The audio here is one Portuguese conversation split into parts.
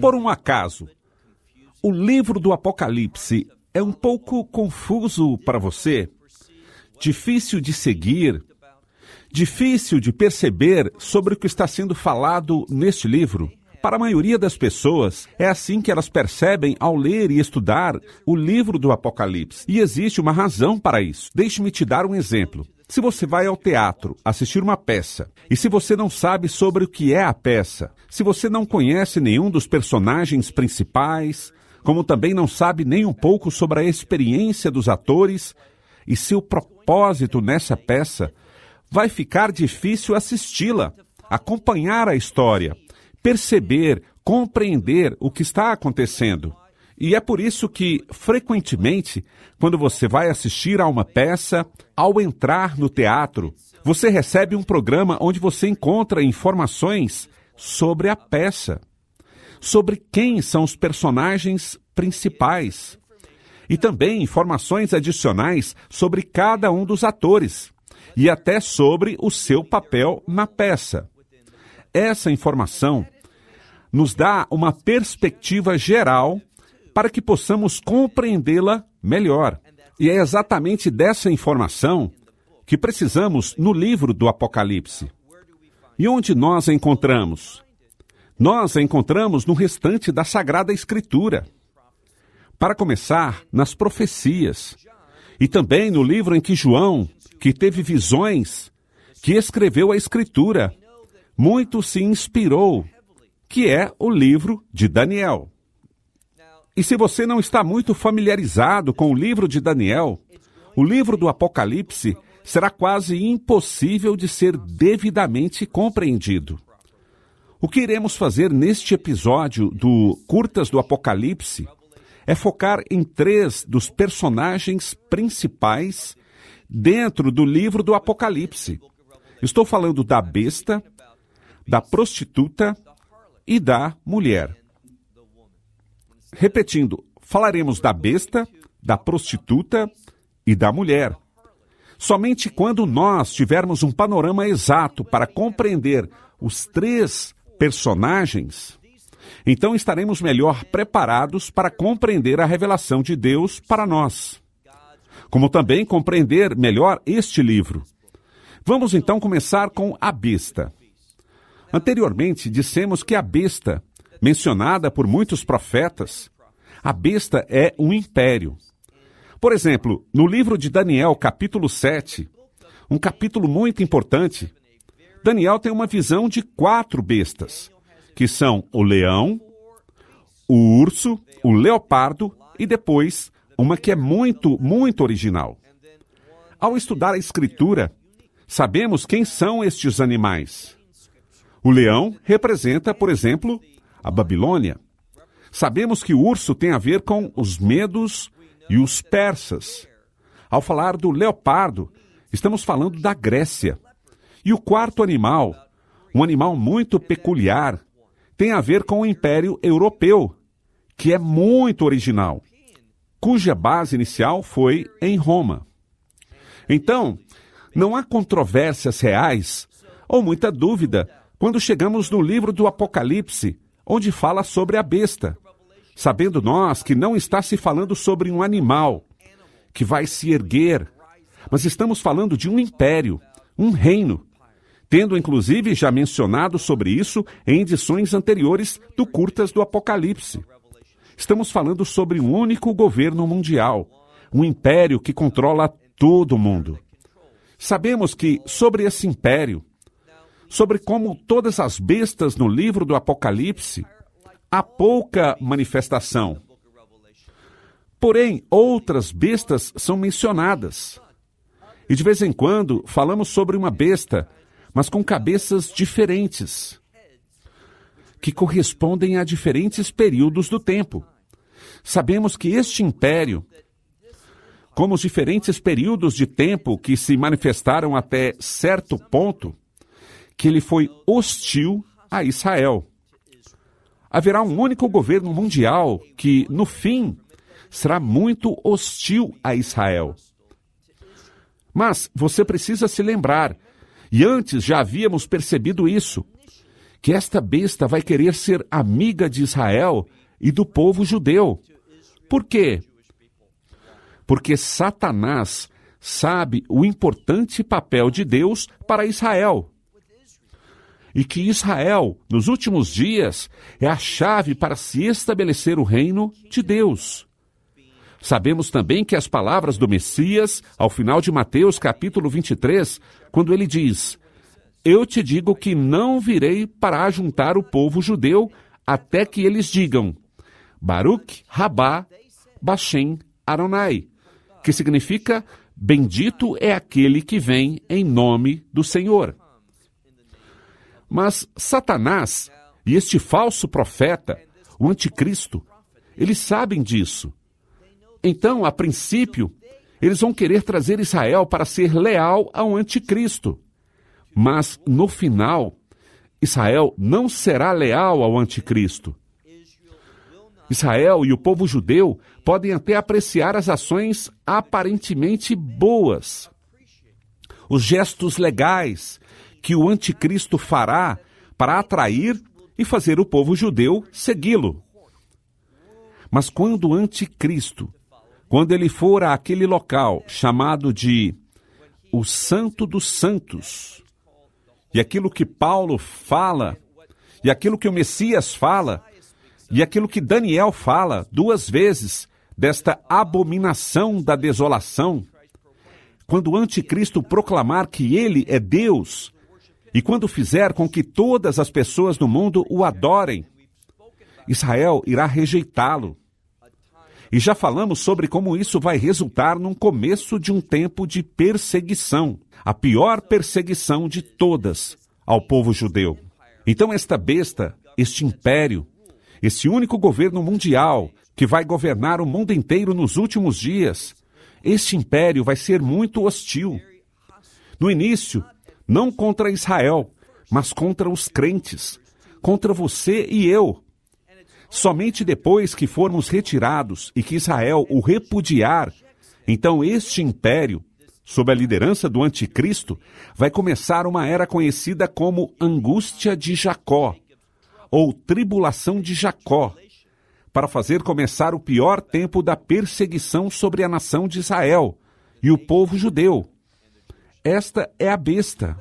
Por um acaso, o livro do Apocalipse é um pouco confuso para você, difícil de seguir, difícil de perceber sobre o que está sendo falado neste livro. Para a maioria das pessoas, é assim que elas percebem ao ler e estudar o livro do Apocalipse. E existe uma razão para isso. Deixe-me te dar um exemplo. Se você vai ao teatro assistir uma peça e se você não sabe sobre o que é a peça, se você não conhece nenhum dos personagens principais, como também não sabe nem um pouco sobre a experiência dos atores e seu propósito nessa peça, vai ficar difícil assisti-la, acompanhar a história, perceber, compreender o que está acontecendo. E é por isso que, frequentemente, quando você vai assistir a uma peça, ao entrar no teatro, você recebe um programa onde você encontra informações sobre a peça, sobre quem são os personagens principais e também informações adicionais sobre cada um dos atores e até sobre o seu papel na peça. Essa informação nos dá uma perspectiva geral para que possamos compreendê-la melhor. E é exatamente dessa informação que precisamos no livro do Apocalipse. E onde nós a encontramos? Nós a encontramos no restante da Sagrada Escritura. Para começar, nas profecias. E também no livro em que João, que teve visões, que escreveu a Escritura, muito se inspirou, que é o livro de Daniel. E se você não está muito familiarizado com o livro de Daniel, o livro do Apocalipse será quase impossível de ser devidamente compreendido. O que iremos fazer neste episódio do Curtas do Apocalipse é focar em três dos personagens principais dentro do livro do Apocalipse. Estou falando da besta, da prostituta e da mulher. Repetindo, falaremos da besta, da prostituta e da mulher. Somente quando nós tivermos um panorama exato para compreender os três personagens, então estaremos melhor preparados para compreender a revelação de Deus para nós, como também compreender melhor este livro. Vamos então começar com a besta. Anteriormente dissemos que a besta mencionada por muitos profetas, a besta é um império. Por exemplo, no livro de Daniel, capítulo 7, um capítulo muito importante, Daniel tem uma visão de quatro bestas, que são o leão, o urso, o leopardo e depois uma que é muito, muito original. Ao estudar a Escritura, sabemos quem são estes animais. O leão representa, por exemplo, a Babilônia, sabemos que o urso tem a ver com os medos e os persas. Ao falar do leopardo, estamos falando da Grécia. E o quarto animal, um animal muito peculiar, tem a ver com o Império Europeu, que é muito original, cuja base inicial foi em Roma. Então, não há controvérsias reais ou muita dúvida quando chegamos no livro do Apocalipse onde fala sobre a besta, sabendo nós que não está se falando sobre um animal que vai se erguer, mas estamos falando de um império, um reino, tendo inclusive já mencionado sobre isso em edições anteriores do Curtas do Apocalipse. Estamos falando sobre um único governo mundial, um império que controla todo o mundo. Sabemos que sobre esse império sobre como todas as bestas no livro do Apocalipse há pouca manifestação. Porém, outras bestas são mencionadas. E de vez em quando falamos sobre uma besta, mas com cabeças diferentes, que correspondem a diferentes períodos do tempo. Sabemos que este império, como os diferentes períodos de tempo que se manifestaram até certo ponto, que ele foi hostil a Israel. Haverá um único governo mundial que, no fim, será muito hostil a Israel. Mas você precisa se lembrar, e antes já havíamos percebido isso, que esta besta vai querer ser amiga de Israel e do povo judeu. Por quê? Porque Satanás sabe o importante papel de Deus para Israel e que Israel, nos últimos dias, é a chave para se estabelecer o reino de Deus. Sabemos também que as palavras do Messias, ao final de Mateus capítulo 23, quando ele diz: Eu te digo que não virei para ajuntar o povo judeu até que eles digam Baruch Rabá Bashem Aronai, que significa Bendito é aquele que vem em nome do Senhor. Mas Satanás e este falso profeta, o anticristo, eles sabem disso. Então, a princípio, eles vão querer trazer Israel para ser leal ao anticristo. Mas, no final, Israel não será leal ao anticristo. Israel e o povo judeu podem até apreciar as ações aparentemente boas, os gestos legais, que o anticristo fará para atrair e fazer o povo judeu segui-lo. Mas quando o anticristo, quando ele for àquele local chamado de o Santo dos Santos, e aquilo que Paulo fala, e aquilo que o Messias fala, e aquilo que Daniel fala duas vezes desta abominação da desolação, quando o anticristo proclamar que ele é Deus e quando fizer com que todas as pessoas do mundo o adorem, Israel irá rejeitá-lo. E já falamos sobre como isso vai resultar num começo de um tempo de perseguição, a pior perseguição de todas ao povo judeu. Então, esta besta, este império, esse único governo mundial que vai governar o mundo inteiro nos últimos dias, este império vai ser muito hostil. No início, não contra Israel, mas contra os crentes, contra você e eu. Somente depois que formos retirados e que Israel o repudiar, então este império, sob a liderança do Anticristo, vai começar uma era conhecida como angústia de Jacó ou tribulação de Jacó, para fazer começar o pior tempo da perseguição sobre a nação de Israel e o povo judeu. Esta é a besta.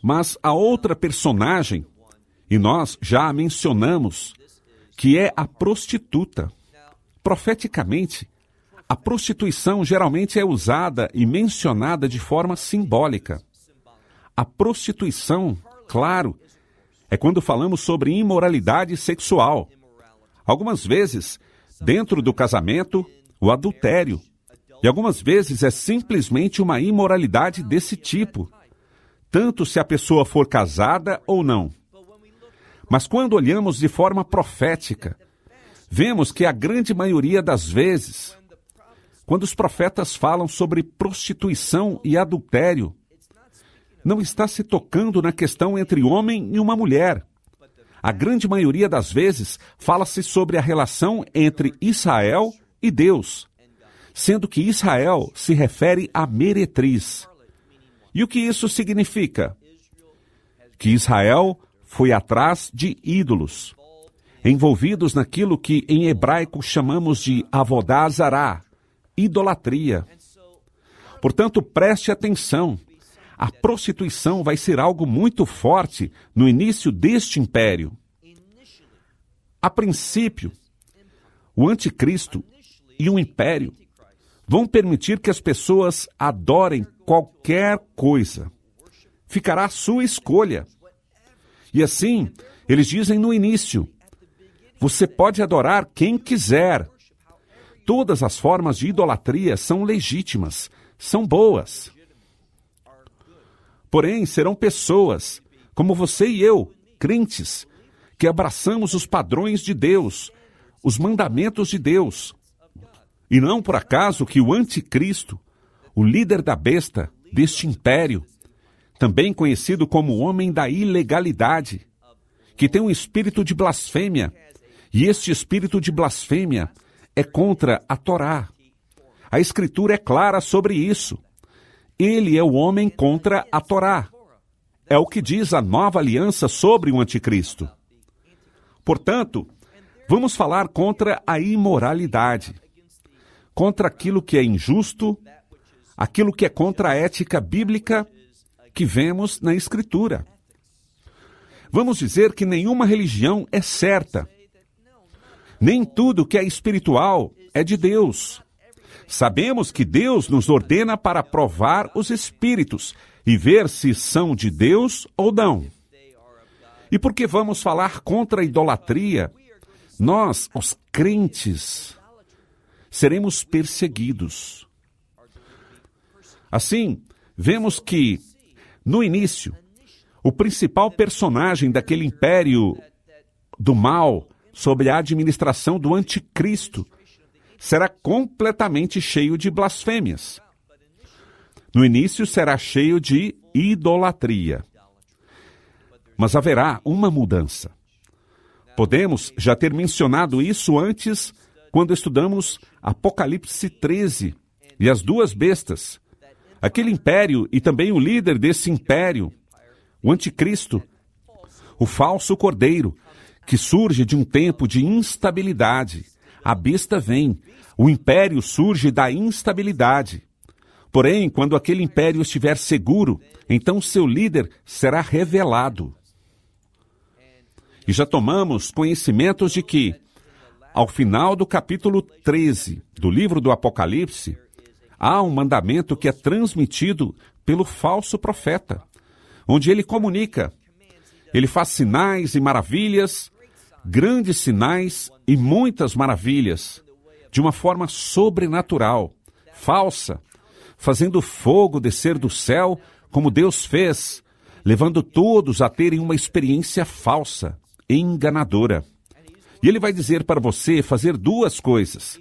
Mas a outra personagem, e nós já a mencionamos, que é a prostituta. Profeticamente, a prostituição geralmente é usada e mencionada de forma simbólica. A prostituição, claro, é quando falamos sobre imoralidade sexual. Algumas vezes, dentro do casamento, o adultério, e algumas vezes é simplesmente uma imoralidade desse tipo, tanto se a pessoa for casada ou não. Mas quando olhamos de forma profética, vemos que a grande maioria das vezes, quando os profetas falam sobre prostituição e adultério, não está se tocando na questão entre homem e uma mulher. A grande maioria das vezes fala-se sobre a relação entre Israel e Deus, sendo que Israel se refere à meretriz. E o que isso significa? Que Israel foi atrás de ídolos, envolvidos naquilo que em hebraico chamamos de avodazará, idolatria. Portanto, preste atenção. A prostituição vai ser algo muito forte no início deste império. A princípio, o anticristo e o império vão permitir que as pessoas adorem qualquer coisa. Ficará a sua escolha. E assim, eles dizem no início: você pode adorar quem quiser. Todas as formas de idolatria são legítimas, são boas. Porém, serão pessoas, como você e eu, crentes, que abraçamos os padrões de Deus, os mandamentos de Deus, e não é por acaso que o anticristo, o líder da besta deste império, também conhecido como o homem da ilegalidade, que tem um espírito de blasfêmia, e este espírito de blasfêmia é contra a Torá. A Escritura é clara sobre isso. Ele é o homem contra a Torá. É o que diz a nova aliança sobre o anticristo. Portanto, vamos falar contra a imoralidade contra aquilo que é injusto, aquilo que é contra a ética bíblica que vemos na Escritura. Vamos dizer que nenhuma religião é certa. Nem tudo que é espiritual é de Deus. Sabemos que Deus nos ordena para provar os espíritos e ver se são de Deus ou não. E porque vamos falar contra a idolatria, nós, os crentes, seremos perseguidos. Assim, vemos que, no início, o principal personagem daquele império do mal, sob a administração do anticristo, será completamente cheio de blasfêmias. No início será cheio de idolatria. Mas haverá uma mudança. Podemos já ter mencionado isso antes quando estudamos Apocalipse 13 e as duas bestas. Aquele império e também o líder desse império, o anticristo, o falso cordeiro, que surge de um tempo de instabilidade. A besta vem, o império surge da instabilidade. Porém, quando aquele império estiver seguro, então seu líder será revelado. E já tomamos conhecimentos de que ao final do capítulo 13 do livro do Apocalipse, há um mandamento que é transmitido pelo falso profeta, onde ele comunica, ele faz sinais e maravilhas, grandes sinais e muitas maravilhas, de uma forma sobrenatural, falsa, fazendo fogo descer do céu, como Deus fez, levando todos a terem uma experiência falsa, enganadora. E ele vai dizer para você fazer duas coisas.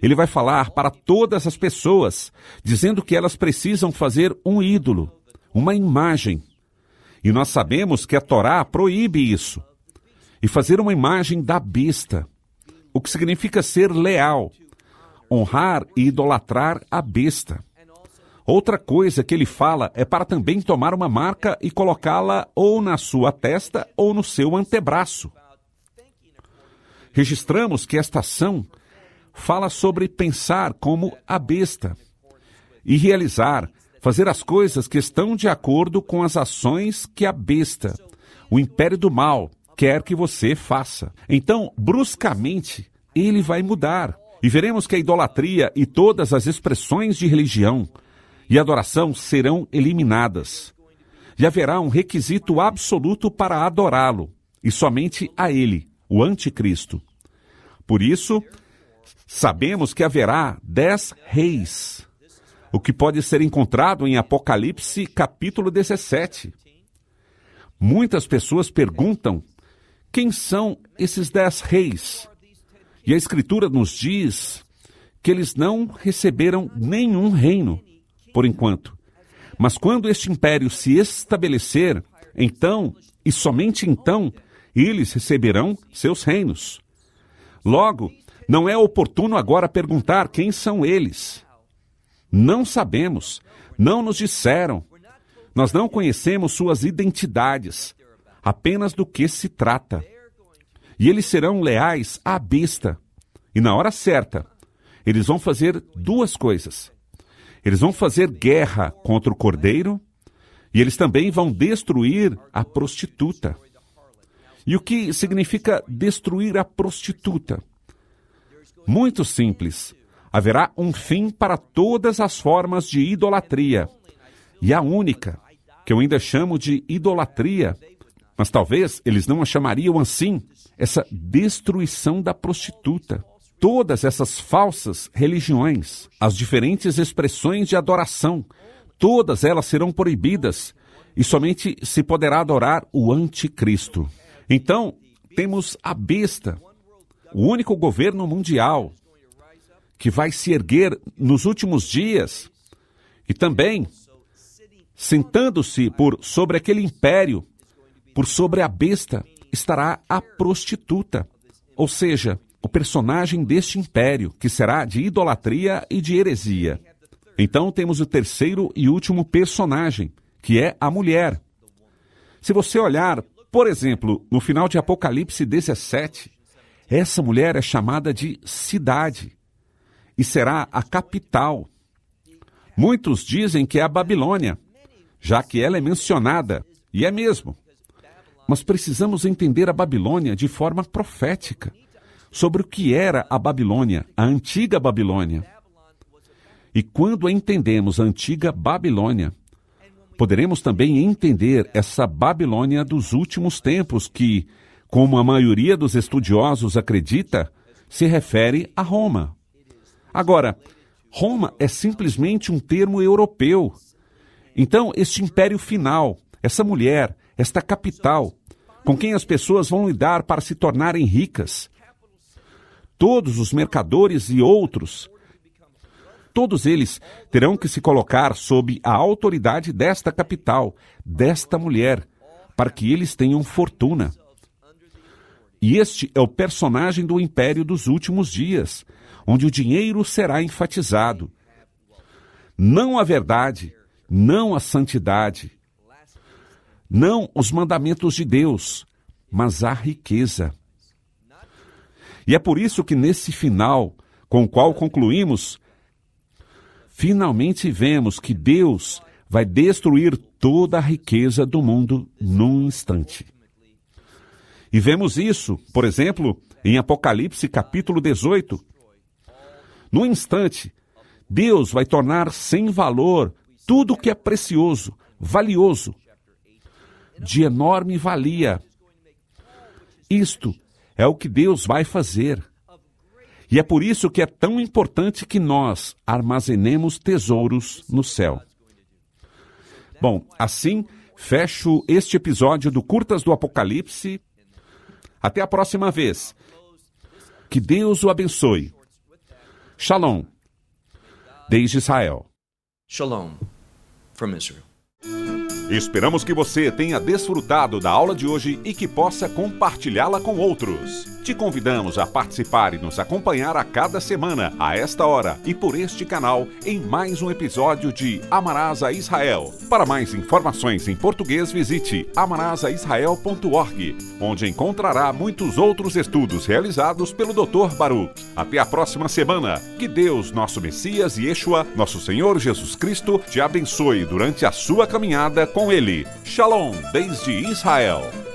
Ele vai falar para todas as pessoas, dizendo que elas precisam fazer um ídolo, uma imagem. E nós sabemos que a Torá proíbe isso. E fazer uma imagem da besta, o que significa ser leal, honrar e idolatrar a besta. Outra coisa que ele fala é para também tomar uma marca e colocá-la ou na sua testa ou no seu antebraço registramos que esta ação fala sobre pensar como a besta e realizar, fazer as coisas que estão de acordo com as ações que a besta, o império do mal, quer que você faça. Então, bruscamente, ele vai mudar. E veremos que a idolatria e todas as expressões de religião e adoração serão eliminadas. E haverá um requisito absoluto para adorá-lo, e somente a ele, o anticristo. Por isso, sabemos que haverá dez reis, o que pode ser encontrado em Apocalipse capítulo 17. Muitas pessoas perguntam quem são esses dez reis. E a Escritura nos diz que eles não receberam nenhum reino, por enquanto. Mas quando este império se estabelecer, então, e somente então, eles receberão seus reinos. Logo, não é oportuno agora perguntar quem são eles. Não sabemos, não nos disseram. Nós não conhecemos suas identidades, apenas do que se trata. E eles serão leais à besta. E na hora certa, eles vão fazer duas coisas. Eles vão fazer guerra contra o cordeiro e eles também vão destruir a prostituta e o que significa destruir a prostituta. Muito simples. Haverá um fim para todas as formas de idolatria. E a única, que eu ainda chamo de idolatria, mas talvez eles não a chamariam assim, essa destruição da prostituta. Todas essas falsas religiões, as diferentes expressões de adoração, todas elas serão proibidas e somente se poderá adorar o anticristo. Então, temos a besta, o único governo mundial que vai se erguer nos últimos dias e também sentando-se por sobre aquele império, por sobre a besta, estará a prostituta, ou seja, o personagem deste império, que será de idolatria e de heresia. Então temos o terceiro e último personagem, que é a mulher. Se você olhar por exemplo, no final de Apocalipse 17, essa mulher é chamada de cidade e será a capital. Muitos dizem que é a Babilônia, já que ela é mencionada, e é mesmo. Mas precisamos entender a Babilônia de forma profética sobre o que era a Babilônia, a antiga Babilônia. E quando entendemos a antiga Babilônia, poderemos também entender essa Babilônia dos últimos tempos que, como a maioria dos estudiosos acredita, se refere a Roma. Agora, Roma é simplesmente um termo europeu. Então, este império final, essa mulher, esta capital, com quem as pessoas vão lidar para se tornarem ricas. Todos os mercadores e outros Todos eles terão que se colocar sob a autoridade desta capital, desta mulher, para que eles tenham fortuna. E este é o personagem do império dos últimos dias, onde o dinheiro será enfatizado. Não a verdade, não a santidade, não os mandamentos de Deus, mas a riqueza. E é por isso que nesse final, com o qual concluímos, Finalmente vemos que Deus vai destruir toda a riqueza do mundo num instante. E vemos isso, por exemplo, em Apocalipse capítulo 18. No instante, Deus vai tornar sem valor tudo que é precioso, valioso, de enorme valia. Isto é o que Deus vai fazer e é por isso que é tão importante que nós armazenemos tesouros no céu. Bom, assim fecho este episódio do Curtas do Apocalipse. Até a próxima vez. Que Deus o abençoe. Shalom. Desde Israel. Shalom from Israel. Esperamos que você tenha desfrutado da aula de hoje e que possa compartilhá-la com outros. Te convidamos a participar e nos acompanhar a cada semana, a esta hora e por este canal, em mais um episódio de Amarasa Israel. Para mais informações em português, visite amarasaisrael.org, onde encontrará muitos outros estudos realizados pelo Dr. Baruch. Até a próxima semana. Que Deus, nosso Messias e Yeshua, nosso Senhor Jesus Cristo, te abençoe durante a sua caminhada com ele. Shalom, desde Israel.